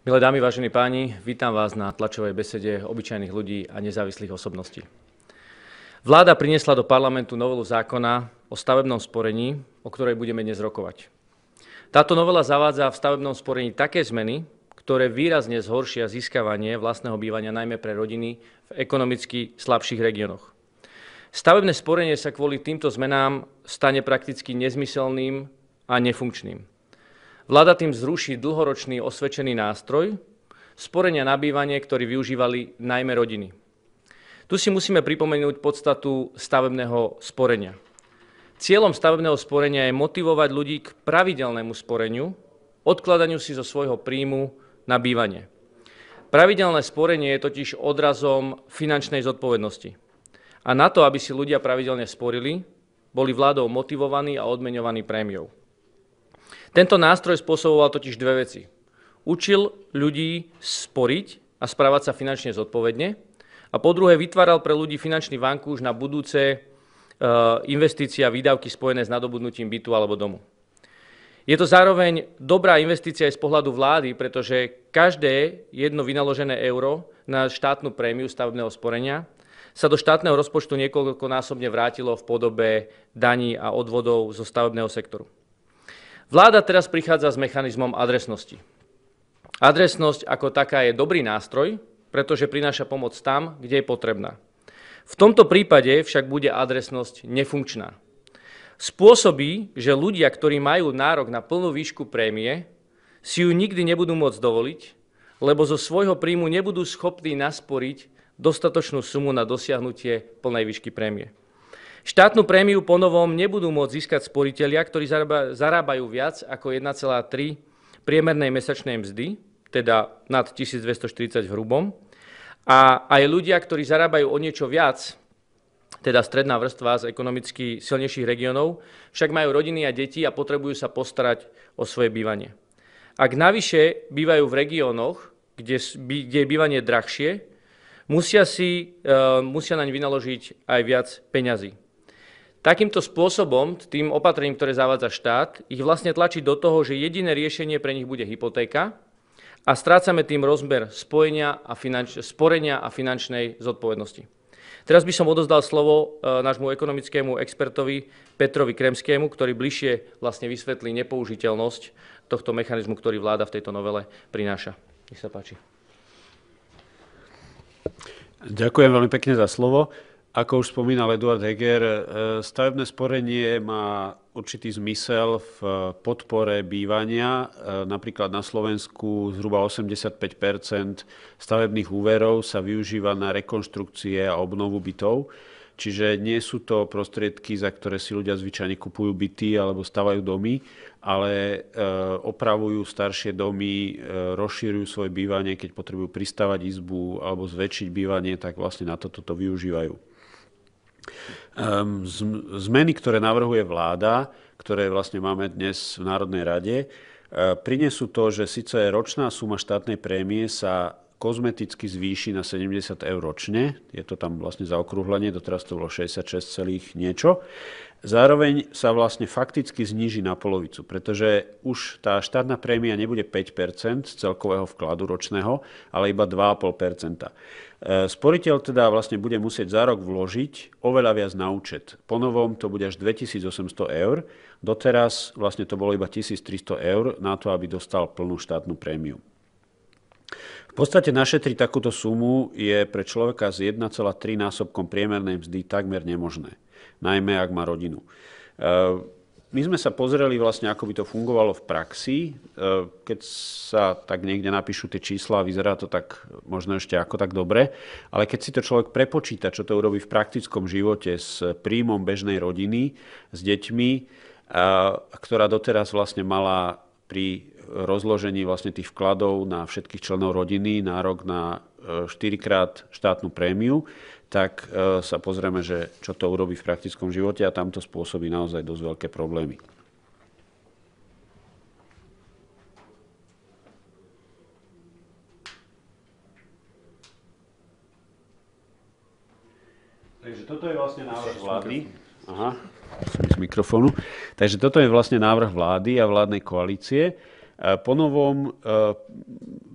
Milé dámy, vážení páni, vítam vás na tlačovej besede obyčajných ľudí a nezávislých osobností. Vláda priniesla do parlamentu novelu zákona o stavebnom sporení, o ktorej budeme dnes rokovať. Táto novela zavádza v stavebnom sporení také zmeny, ktoré výrazne zhoršia získavanie vlastného bývania najmä pre rodiny v ekonomicky slabších regiónoch. Stavebné sporenie sa kvôli týmto zmenám stane prakticky nezmyselným a nefunkčným. Vláda tým zruší dlhoročný osvedčený nástroj sporenia bývanie, ktorý využívali najmä rodiny. Tu si musíme pripomenúť podstatu stavebného sporenia. Cieľom stavebného sporenia je motivovať ľudí k pravidelnému sporeniu, odkladaniu si zo svojho príjmu na bývanie. Pravidelné sporenie je totiž odrazom finančnej zodpovednosti. A na to, aby si ľudia pravidelne sporili, boli vládou motivovaní a odmeňovaní prémiou. Tento nástroj spôsoboval totiž dve veci. Učil ľudí sporiť a správať sa finančne zodpovedne a po druhé vytváral pre ľudí finančný vankúš na budúce e, investície a výdavky spojené s nadobudnutím bytu alebo domu. Je to zároveň dobrá investícia aj z pohľadu vlády, pretože každé jedno vynaložené euro na štátnu prémiu stavebného sporenia sa do štátneho rozpočtu niekoľkonásobne vrátilo v podobe daní a odvodov zo stavebného sektoru. Vláda teraz prichádza s mechanizmom adresnosti. Adresnosť ako taká je dobrý nástroj, pretože prináša pomoc tam, kde je potrebná. V tomto prípade však bude adresnosť nefunkčná. Spôsobí, že ľudia, ktorí majú nárok na plnú výšku prémie, si ju nikdy nebudú môcť dovoliť, lebo zo svojho príjmu nebudú schopní nasporiť dostatočnú sumu na dosiahnutie plnej výšky prémie. Štátnu prémiu ponovom nebudú môcť získať sporiteľia, ktorí zarábajú viac ako 1,3 priemernej mesačnej mzdy, teda nad 1240 v hrubom, a aj ľudia, ktorí zarábajú o niečo viac, teda stredná vrstva z ekonomicky silnejších regiónov, však majú rodiny a deti a potrebujú sa postarať o svoje bývanie. Ak navyše bývajú v regiónoch, kde, kde je bývanie drahšie, musia, si, uh, musia naň vynaložiť aj viac peňazí. Takýmto spôsobom, tým opatrením, ktoré zavádza štát, ich vlastne tlačí do toho, že jediné riešenie pre nich bude hypotéka a strácame tým rozmer spojenia a finanč- sporenia a finančnej zodpovednosti. Teraz by som odozdal slovo e, nášmu ekonomickému expertovi Petrovi Kremskému, ktorý bližšie vlastne vysvetlí nepoužiteľnosť tohto mechanizmu, ktorý vláda v tejto novele prináša. Nech sa páči. Ďakujem veľmi pekne za slovo. Ako už spomínal Eduard Heger, e, stavebné sporenie má určitý zmysel v e, podpore bývania. E, napríklad na Slovensku zhruba 85 stavebných úverov sa využíva na rekonštrukcie a obnovu bytov. Čiže nie sú to prostriedky, za ktoré si ľudia zvyčajne kupujú byty alebo stavajú domy, ale opravujú staršie domy, rozšírujú svoje bývanie, keď potrebujú pristavať izbu alebo zväčšiť bývanie, tak vlastne na toto to využívajú. Ehm, zmeny, ktoré navrhuje vláda, ktoré vlastne máme dnes v Národnej rade, e, prinesú to, že síce ročná suma štátnej prémie sa kozmeticky zvýši na 70 eur ročne, je to tam vlastne zaokrúhlenie, doteraz to bolo 66 celých niečo. Zároveň sa vlastne fakticky zníži na polovicu, pretože už tá štátna prémia nebude 5 z celkového vkladu ročného, ale iba 2,5 E, sporiteľ teda vlastne bude musieť za rok vložiť oveľa viac na účet. Po novom to bude až 2800 eur. Doteraz vlastne to bolo iba 1300 eur na to, aby dostal plnú štátnu prémiu. V podstate našetriť takúto sumu je pre človeka s 1,3 násobkom priemernej mzdy takmer nemožné, najmä ak má rodinu. E, my sme sa pozreli vlastne, ako by to fungovalo v praxi. E, keď sa tak niekde napíšu tie čísla, vyzerá to tak možno ešte ako tak dobre, ale keď si to človek prepočíta, čo to urobí v praktickom živote s príjmom bežnej rodiny, s deťmi, ktorá doteraz vlastne mala pri rozložení vlastne tých vkladov na všetkých členov rodiny nárok na 4 e, krát štátnu prémiu, tak e, sa pozrieme, že čo to urobí v praktickom živote a tam to spôsobí naozaj dosť veľké problémy. Takže toto je vlastne návrh vlády. Aha mikrofónu. Takže toto je vlastne návrh vlády a vládnej koalície. E, po novom e,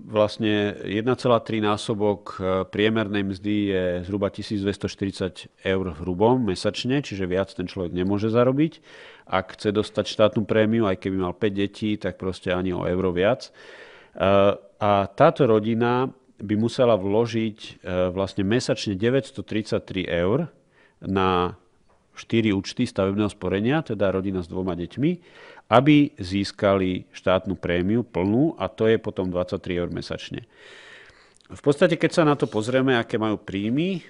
vlastne 1,3 násobok e, priemernej mzdy je zhruba 1240 eur hrubom mesačne, čiže viac ten človek nemôže zarobiť. Ak chce dostať štátnu prémiu, aj keby mal 5 detí, tak proste ani o euro viac. A táto rodina by musela vložiť vlastne mesačne 933 eur na Štyri účty stavebného sporenia, teda rodina s dvoma deťmi, aby získali štátnu prémiu plnú a to je potom 23 eur mesačne. V podstate, keď sa na to pozrieme, aké majú príjmy, eh,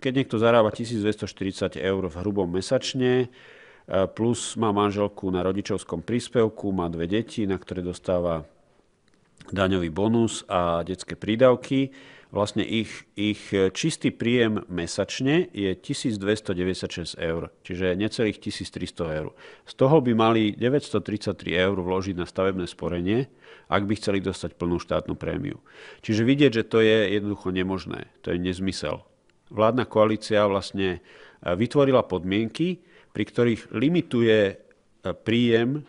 keď niekto zarába 1240 eur v hrubom mesačne, eh, plus má manželku na rodičovskom príspevku, má dve deti, na ktoré dostáva daňový bonus a detské prídavky, vlastne ich, ich e, čistý príjem mesačne je 1296 eur, čiže necelých 1300 eur. Z toho by mali 933 eur vložiť na stavebné sporenie, ak by chceli dostať plnú štátnu prémiu. Čiže vidieť, že to je jednoducho nemožné, to je nezmysel. Vládna koalícia vlastne e, vytvorila podmienky, pri ktorých limituje e, príjem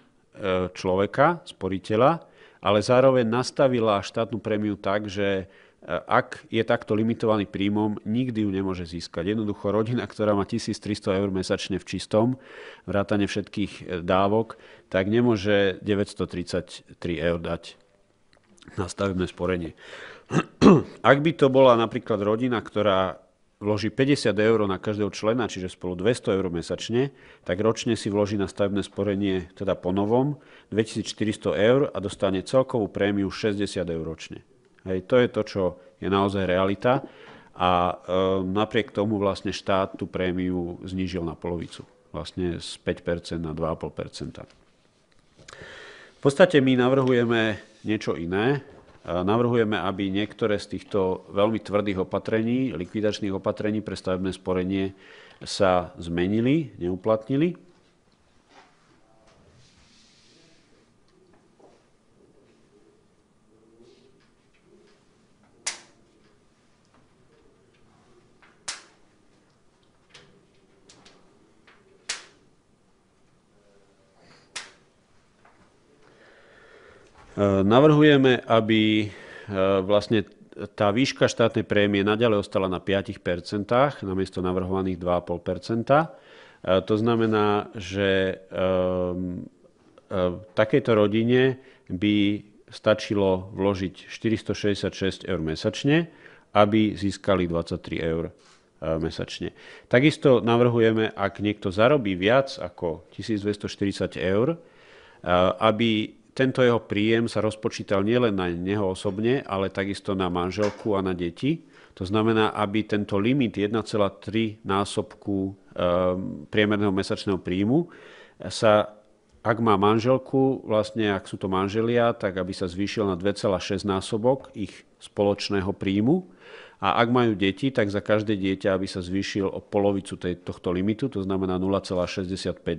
človeka, sporiteľa, ale zároveň nastavila štátnu prémiu tak, že Eh, ak je takto limitovaný príjmom, nikdy ju nemôže získať. Jednoducho rodina, ktorá má 1300 eur mesačne v čistom, vrátane všetkých eh, dávok, tak nemôže 933 eur dať na stavebné sporenie. Ak by to bola napríklad rodina, ktorá vloží 50 eur na každého člena, čiže spolu 200 eur mesačne, tak ročne si vloží na stavebné sporenie, teda po novom, 2400 eur a dostane celkovú prémiu 60 eur ročne. Hej, to je to, čo je naozaj realita a e, napriek tomu vlastne štát tú prémiu znížil na polovicu. Vlastne z 5% na 2,5%. V podstate my navrhujeme niečo iné. E, navrhujeme, aby niektoré z týchto veľmi tvrdých opatrení, likvidačných opatrení pre stavebné sporenie sa zmenili, neuplatnili Eh, navrhujeme, aby eh, vlastne tá výška štátnej prémie naďalej ostala na 5 namiesto navrhovaných 2,5 eh, To znamená, že ehm, v takejto rodine by stačilo vložiť 466 eur mesačne, aby získali 23 eur mesačne. Takisto navrhujeme, ak niekto zarobí viac ako 1240 eur, aby tento jeho príjem sa rozpočítal nielen na neho osobne, ale takisto na manželku a na deti. To znamená, aby tento limit 1,3 násobku ehm, priemerného mesačného príjmu sa ak má manželku, vlastne ak sú to manželia, tak aby sa zvýšil na 2,6 násobok ich spoločného príjmu. A ak majú deti, tak za každé dieťa, aby sa zvýšil o polovicu tej, tohto limitu, to znamená 0,65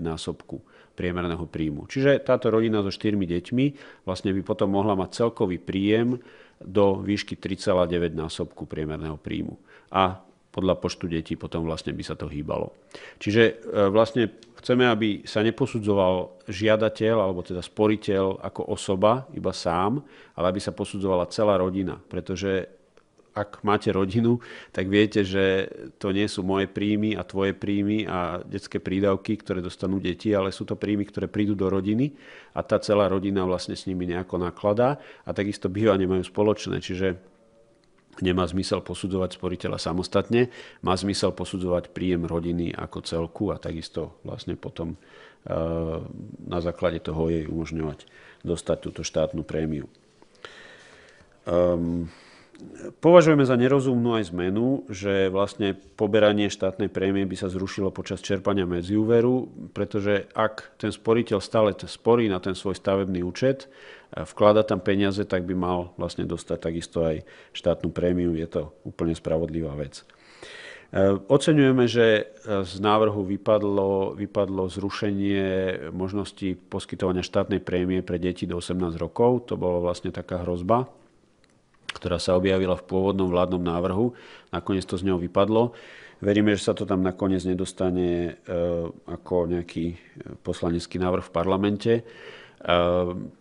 násobku priemerného príjmu. Čiže táto rodina so štyrmi deťmi vlastne by potom mohla mať celkový príjem do výšky 3,9 násobku priemerného príjmu. A podľa počtu detí potom vlastne by sa to hýbalo. Čiže e, vlastne chceme, aby sa neposudzoval žiadateľ alebo teda sporiteľ ako osoba, iba sám, ale aby sa posudzovala celá rodina, pretože ak máte rodinu, tak viete, že to nie sú moje príjmy a tvoje príjmy a detské prídavky, ktoré dostanú deti, ale sú to príjmy, ktoré prídu do rodiny a tá celá rodina vlastne s nimi nejako nakladá a takisto bývanie majú spoločné, čiže nemá zmysel posudzovať sporiteľa samostatne, má zmysel posudzovať príjem rodiny ako celku a takisto vlastne potom e, na základe toho jej umožňovať dostať túto štátnu prémiu. Um, Považujeme za nerozumnú aj zmenu, že vlastne poberanie štátnej prémie by sa zrušilo počas čerpania medziúveru, pretože ak ten sporiteľ stále sporí na ten svoj stavebný účet, vklada tam peniaze, tak by mal vlastne dostať takisto aj štátnu prémiu. Je to úplne spravodlivá vec. E, oceňujeme, že e, z návrhu vypadlo, vypadlo zrušenie možnosti poskytovania štátnej prémie pre deti do 18 rokov. To bola vlastne taká hrozba, ktorá sa objavila v pôvodnom vládnom návrhu. Nakoniec to z ňou vypadlo. Veríme, že sa to tam nakoniec nedostane e, ako nejaký e, poslanecký návrh v parlamente, e,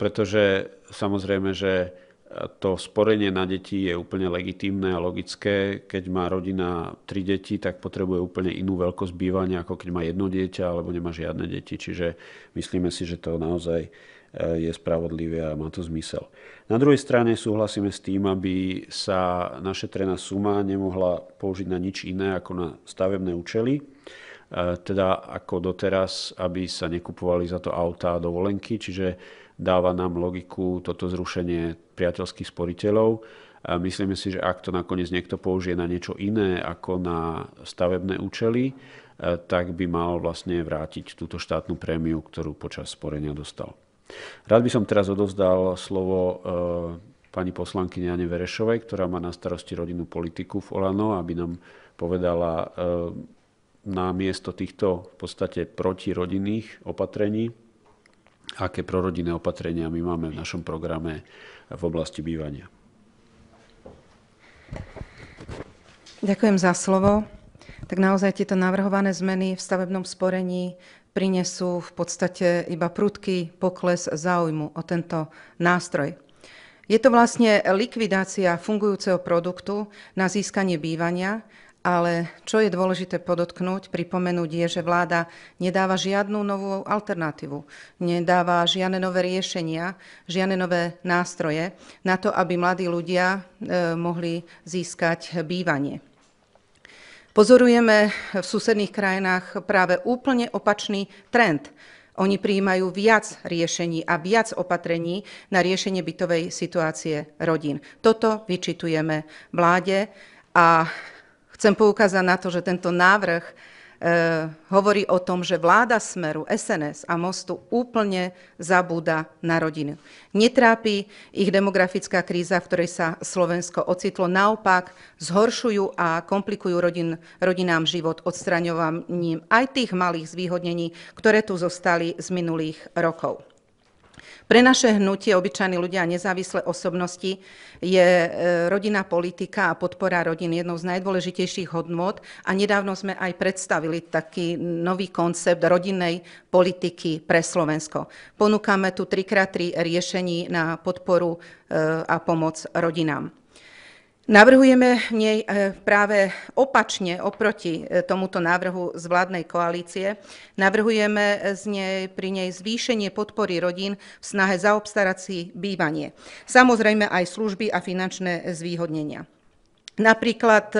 pretože samozrejme, že to sporenie na deti je úplne legitímne a logické. Keď má rodina tri deti, tak potrebuje úplne inú veľkosť bývania, ako keď má jedno dieťa alebo nemá žiadne deti. Čiže myslíme si, že to naozaj je spravodlivé a má to zmysel. Na druhej strane súhlasíme s tým, aby sa našetrená suma nemohla použiť na nič iné ako na stavebné účely, e, teda ako doteraz, aby sa nekupovali za to autá a dovolenky, čiže dáva nám logiku toto zrušenie priateľských sporiteľov. myslíme si, že ak to nakoniec niekto použije na niečo iné ako na stavebné účely, e, tak by mal vlastne vrátiť túto štátnu prémiu, ktorú počas sporenia dostal. Rád by som teraz odovzdal slovo e, pani poslankyne Jane Verešovej, ktorá má na starosti rodinnú politiku v Olano, aby nám povedala e, na miesto týchto v podstate protirodinných opatrení, aké prorodinné opatrenia my máme v našom programe v oblasti bývania. Ďakujem za slovo. Tak naozaj tieto navrhované zmeny v stavebnom sporení prinesú v podstate iba prudký pokles záujmu o tento nástroj. Je to vlastne likvidácia fungujúceho produktu na získanie bývania, ale čo je dôležité podotknúť, pripomenúť je, že vláda nedáva žiadnu novú alternatívu, nedáva žiadne nové riešenia, žiadne nové nástroje na to, aby mladí ľudia e, mohli získať bývanie. Pozorujeme v susedných krajinách práve úplne opačný trend. Oni prijímajú viac riešení a viac opatrení na riešenie bytovej situácie rodín. Toto vyčitujeme vláde a chcem poukázať na to, že tento návrh Eh, hovorí o tom, že vláda Smeru, SNS a Mostu úplne zabúda na rodinu. Netrápi ich demografická kríza, v ktorej sa Slovensko ocitlo. Naopak zhoršujú a komplikujú rodin, rodinám život odstraňovaním aj tých malých zvýhodnení, ktoré tu zostali z minulých rokov. Pre naše hnutie obyčajní ľudia a nezávislé osobnosti je e, rodinná politika a podpora rodín jednou z najdôležitejších hodnot a nedávno sme aj predstavili taký nový koncept rodinnej politiky pre Slovensko. Ponúkame tu 3x3 riešení na podporu e, a pomoc rodinám. Navrhujeme v nej e, práve opačne oproti e, tomuto návrhu z vládnej koalície. Navrhujeme z nej, pri nej zvýšenie podpory rodín v snahe zaobstarať si bývanie. Samozrejme aj služby a finančné zvýhodnenia. Napríklad e,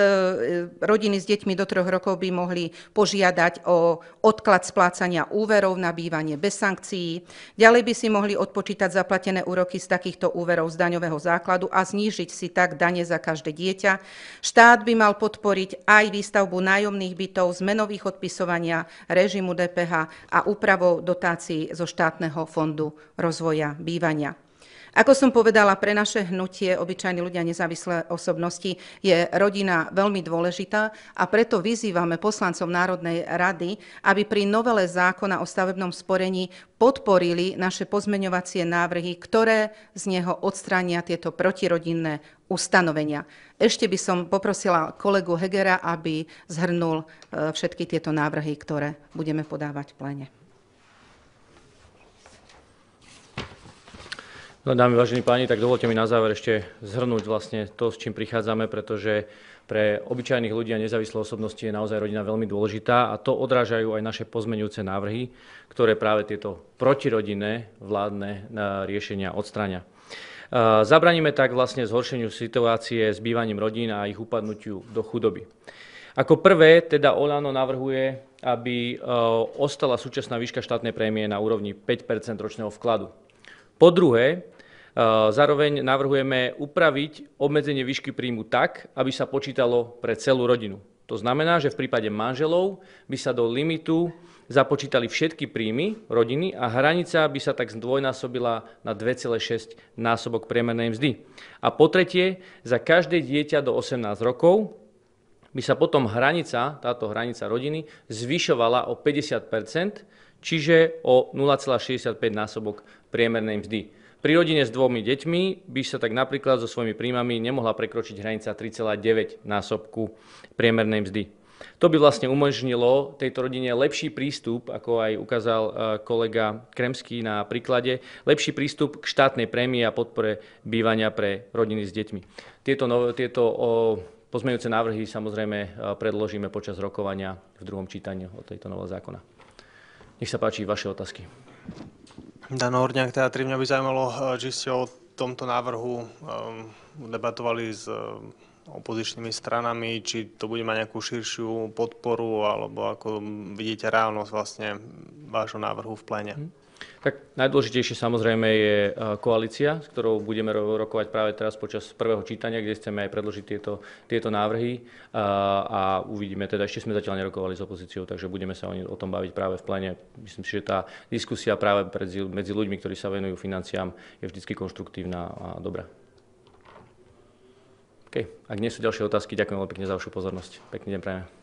rodiny s deťmi do troch rokov by mohli požiadať o odklad splácania úverov na bývanie bez sankcií. Ďalej by si mohli odpočítať zaplatené úroky z takýchto úverov z daňového základu a znížiť si tak dane za každé dieťa. Štát by mal podporiť aj výstavbu nájomných bytov, zmenových odpisovania, režimu DPH a úpravou dotácií zo štátneho fondu rozvoja bývania. Ako som povedala, pre naše hnutie obyčajní ľudia nezávislé osobnosti je rodina veľmi dôležitá a preto vyzývame poslancov Národnej rady, aby pri novele zákona o stavebnom sporení podporili naše pozmeňovacie návrhy, ktoré z neho odstrania tieto protirodinné ustanovenia. Ešte by som poprosila kolegu Hegera, aby zhrnul e, všetky tieto návrhy, ktoré budeme podávať v plene. No, dámy, vážení páni, tak dovolte mi na záver ešte zhrnúť vlastne to, s čím prichádzame, pretože pre obyčajných ľudí a nezávislé osobnosti je naozaj rodina veľmi dôležitá a to odrážajú aj naše pozmenujúce návrhy, ktoré práve tieto protirodinné vládne eh, riešenia odstráňa. Eh, zabraníme tak vlastne zhoršeniu situácie s bývaním rodín a ich upadnutiu do chudoby. Ako prvé, teda Olano navrhuje, aby eh, ostala súčasná výška štátnej prémie na úrovni 5 ročného vkladu. Po druhé, Eh, zároveň navrhujeme upraviť obmedzenie výšky príjmu tak, aby sa počítalo pre celú rodinu. To znamená, že v prípade manželov by sa do limitu započítali všetky príjmy rodiny a hranica by sa tak zdvojnásobila na 2,6 násobok priemernej mzdy. A po tretie, za každé dieťa do 18 rokov by sa potom hranica, táto hranica rodiny, zvyšovala o 50 čiže o 0,65 násobok priemernej mzdy. Pri rodine s dvomi deťmi by sa tak napríklad so svojimi príjmami nemohla prekročiť hranica 3,9 násobku priemernej mzdy. To by vlastne umožnilo tejto rodine lepší prístup, ako aj ukázal e, kolega Kremský na príklade, lepší prístup k štátnej prémii a podpore bývania pre rodiny s deťmi. Tieto, no, tieto o, pozmeňujúce návrhy samozrejme e, predložíme počas rokovania v druhom čítaní o tejto novele zákona. Nech sa páči vaše otázky. Dan Horniak, teda tri mňa by zaujímalo, eh, či ste o tomto návrhu eh, debatovali s eh, opozičnými stranami, či to bude mať nejakú širšiu podporu, alebo ako vidíte reálnosť vlastne vášho návrhu v plene? Mhm. Tak najdôležitejšie samozrejme je e, koalícia, s ktorou budeme rokovať práve teraz počas prvého čítania, kde chceme aj predložiť tieto, tieto návrhy a, e, a uvidíme, teda ešte sme zatiaľ nerokovali s opozíciou, takže budeme sa o, tom baviť práve v plene. Myslím si, že tá diskusia práve medzi ľuďmi, ktorí sa venujú financiám, je vždy konštruktívna a dobrá. Okay. Ak nie sú ďalšie otázky, ďakujem veľmi pekne za vašu pozornosť. Pekný deň prajem.